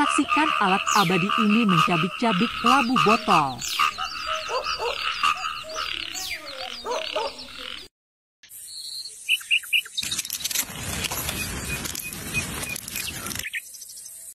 Saksikan alat abadi ini mencabik-cabik labu botol.